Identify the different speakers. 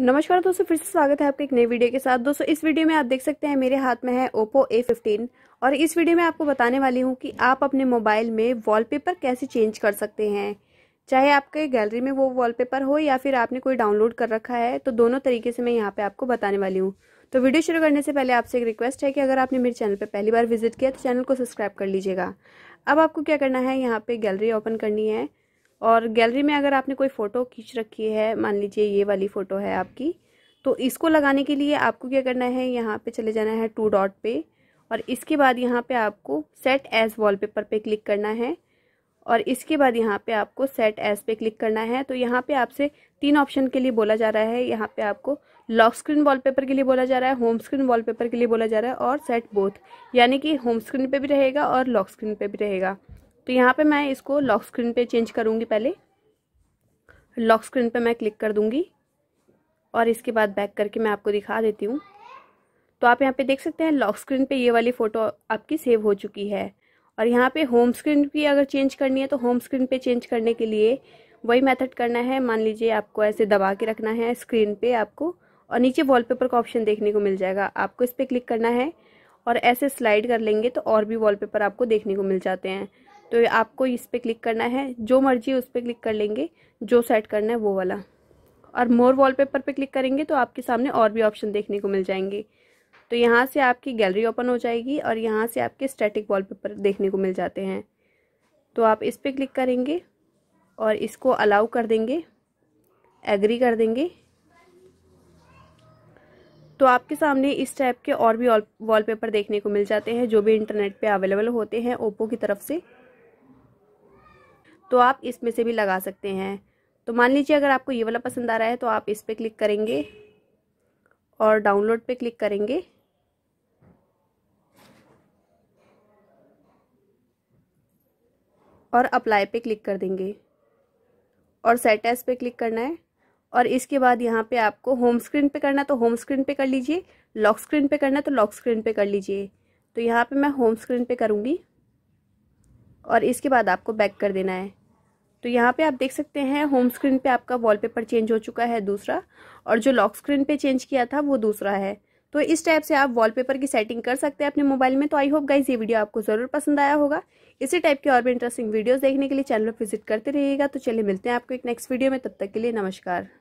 Speaker 1: नमस्कार दोस्तों फिर से स्वागत है आपके एक नई वीडियो के साथ दोस्तों इस वीडियो में आप देख सकते हैं मेरे हाथ में है ओप्पो ए फिफ्टीन और इस वीडियो में आपको बताने वाली हूँ कि आप अपने मोबाइल में वॉलपेपर कैसे चेंज कर सकते हैं चाहे आपके गैलरी में वो वॉलपेपर हो या फिर आपने कोई डाउनलोड कर रखा है तो दोनों तरीके से मैं यहाँ पर आपको बताने वाली हूँ तो वीडियो शुरू करने से पहले आपसे एक रिक्वेस्ट है कि अगर आपने मेरे चैनल पर पहली बार विजिट किया तो चैनल को सब्सक्राइब कर लीजिएगा अब आपको क्या करना है यहाँ पर गैलरी ओपन करनी है और गैलरी में अगर आपने कोई फ़ोटो खींच रखी है मान लीजिए ये वाली फ़ोटो है आपकी तो इसको लगाने के लिए आपको क्या करना है यहाँ पे चले जाना है टू डॉट पे और इसके बाद यहाँ पे आपको सेट एज वॉलपेपर पे क्लिक करना है और इसके बाद यहाँ पे आपको सेट एज पे क्लिक करना है तो यहाँ पे आपसे तीन ऑप्शन के लिए बोला जा रहा है यहाँ पे आपको लॉक स्क्रीन वॉलपेपर के लिए बोला जा रहा है होम स्क्रीन वॉलपेपर के लिए बोला जा रहा है और सेट बोथ यानी कि होम स्क्रीन पे भी रहेगा और लॉक स्क्रीन पे भी रहेगा तो यहाँ पे मैं इसको लॉक स्क्रीन पे चेंज करूँगी पहले लॉक स्क्रीन पे मैं क्लिक कर दूँगी और इसके बाद बैक करके मैं आपको दिखा देती हूँ तो आप यहाँ पे देख सकते हैं लॉक स्क्रीन पे ये वाली फ़ोटो आपकी सेव हो चुकी है और यहाँ पे होम स्क्रीन की अगर चेंज करनी है तो होम स्क्रीन पे चेंज करने के लिए वही मेथड करना है मान लीजिए आपको ऐसे दबा के रखना है स्क्रीन पे आपको और नीचे वॉलपेपर का ऑप्शन देखने को मिल जाएगा आपको इस पर क्लिक करना है और ऐसे स्लाइड कर लेंगे तो और भी वॉलपेपर आपको देखने को मिल जाते हैं तो आपको इस पर क्लिक करना है जो मर्जी उस पर क्लिक कर लेंगे जो सेट करना है वो वाला और मोर वॉलपेपर पे क्लिक करेंगे तो आपके सामने और भी ऑप्शन देखने को मिल जाएंगे तो यहाँ से आपकी गैलरी ओपन हो जाएगी और यहाँ से आपके स्टैटिक वॉलपेपर देखने को मिल जाते हैं तो आप इस पर क्लिक करेंगे और इसको अलाउ कर देंगे एग्री कर देंगे तो आपके सामने इस टाइप के और भी वॉलपेपर देखने को मिल जाते हैं जो भी इंटरनेट पे अवेलेबल होते हैं ओप्पो की तरफ से तो आप इसमें से भी लगा सकते हैं तो मान लीजिए अगर आपको ये वाला पसंद आ रहा है तो आप इस पर क्लिक करेंगे और डाउनलोड पे क्लिक करेंगे और अप्लाई पे क्लिक कर देंगे और सेट एस पे क्लिक करना है और इसके बाद यहाँ पे आपको होम स्क्रीन पे करना तो होम स्क्रीन पे कर लीजिए लॉक स्क्रीन पे करना है तो लॉक स्क्रीन पे कर लीजिए तो यहाँ पे मैं होम स्क्रीन पे करूँगी और इसके बाद आपको बैक कर देना है तो यहाँ पे आप देख सकते हैं होम स्क्रीन पे आपका वॉलपेपर चेंज हो चुका है दूसरा और जो लॉक स्क्रीन पे चेंज किया था वो दूसरा है तो इस टाइप से आप वॉलपेपर की सेटिंग कर सकते हैं अपने मोबाइल में तो आई होप गाइज ये वीडियो आपको ज़रूर पसंद आया होगा इसी टाइप के और भी इंटरेस्टिंग वीडियोज देखने के लिए चैनल पर विजिट करते रहिएगा तो चलिए मिलते हैं आपको एक नेक्स्ट वीडियो में तब तक के लिए नमस्कार